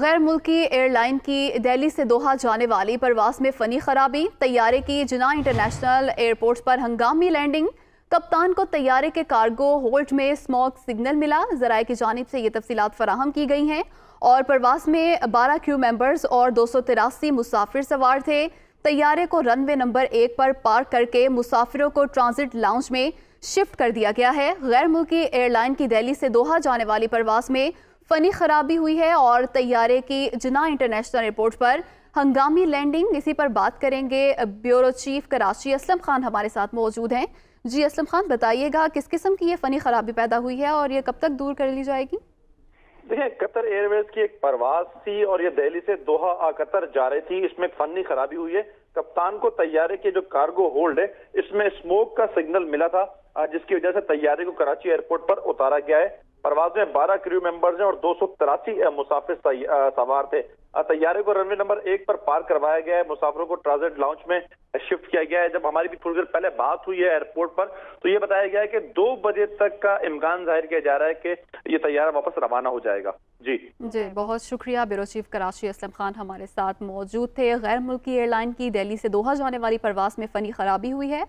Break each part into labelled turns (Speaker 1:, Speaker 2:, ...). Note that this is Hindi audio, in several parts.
Speaker 1: गैर मुल्की एयरलाइन की दिल्ली से दोहा जाने वाली परवास में फनी खराबी तैयारे की जना इंटरनेशनल एयरपोर्ट पर हंगामी लैंडिंग कप्तान को तैयारे के कार्गो होल्ड में स्मॉक सिग्नल मिला जराए की जानब से ये तफसीत फराहम की गई हैं और परवास में बारह क्यू मेंबर्स और दो सौ तिरासी मुसाफिर सवार थे तैयारे को रनवे नंबर एक पर पार्क करके मुसाफिरों को ट्रांजिट लाउंज में शिफ्ट कर दिया गया है गैर मुल्की एयरलाइन की दिल्ली से दोहा जाने वाली परवास में फनी खराबी हुई है और तैयारे की जिना इंटरनेशनल एयरपोर्ट पर हंगामी लैंडिंग इसी पर बात करेंगे ब्यूरो चीफ कराची असलम खान हमारे साथ मौजूद हैं जी असलम खान बताइएगा किस किस्म की ये फनी खराबी पैदा हुई है और ये कब तक दूर कर ली जाएगी
Speaker 2: देखिए कतर एयरवेज की एक परवाज थी और ये दिल्ली से दोहा कतर जा रही थी इसमें एक फनी खराबी हुई है कप्तान को तैयारे के जो कार्गो होल्ड है इसमें स्मोक का सिग्नल मिला था जिसकी वजह से तैयारे को कराची एयरपोर्ट पर उतारा गया है परवाज में बारह क्रू मेंबर्स हैं और दो सौ तिरासी मुसाफिर सवार थे तैयारे को रनवे नंबर एक पर पार करवाया गया है मुसाफिरों को ट्रांजिट लॉन्च में शिफ्ट किया गया है जब हमारी भी थोड़ी देर पहले बात हुई है एयरपोर्ट पर तो ये बताया गया है कि दो बजे तक का इम्कान जाहिर किया जा रहा है कि ये तैयारा वापस रवाना हो जाएगा जी
Speaker 1: जी बहुत शुक्रिया ब्यूरो चीफ कराची असलम खान हमारे साथ मौजूद थे गैर मुल्की एयरलाइन की दिल्ली से दोहा जाने वाली परवास में फनी खराबी हुई है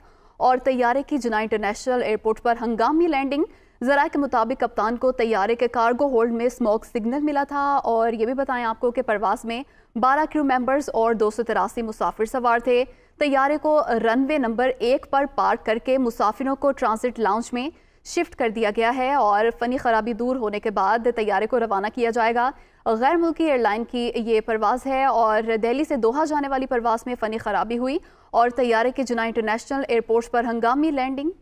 Speaker 1: और तैयारे की जुना इंटरनेशनल एयरपोर्ट पर हंगामी लैंडिंग जरा के मुताबिक कप्तान को तैयारे के कार्गो होल्ड में स्मोक सिग्नल मिला था और ये भी बताएं आपको कि परवास में 12 क्रू मेंबर्स और दो सौ तिरासी मुसाफिर सवार थे तैयारे को रनवे नंबर एक पर पार्क करके मुसाफिरों को ट्रांसिट लाउंज में शिफ्ट कर दिया गया है और फनी खराबी दूर होने के बाद तैयारे को रवाना किया जाएगा गैर मुल्की एयरलाइन की ये परवाज़ है और दिल्ली से दोहा जाने वाली परवाज़ में फ़नी खराबी हुई और तैयारे के जुना इंटरनेशनल एयरपोर्ट पर हंगामी लैंडिंग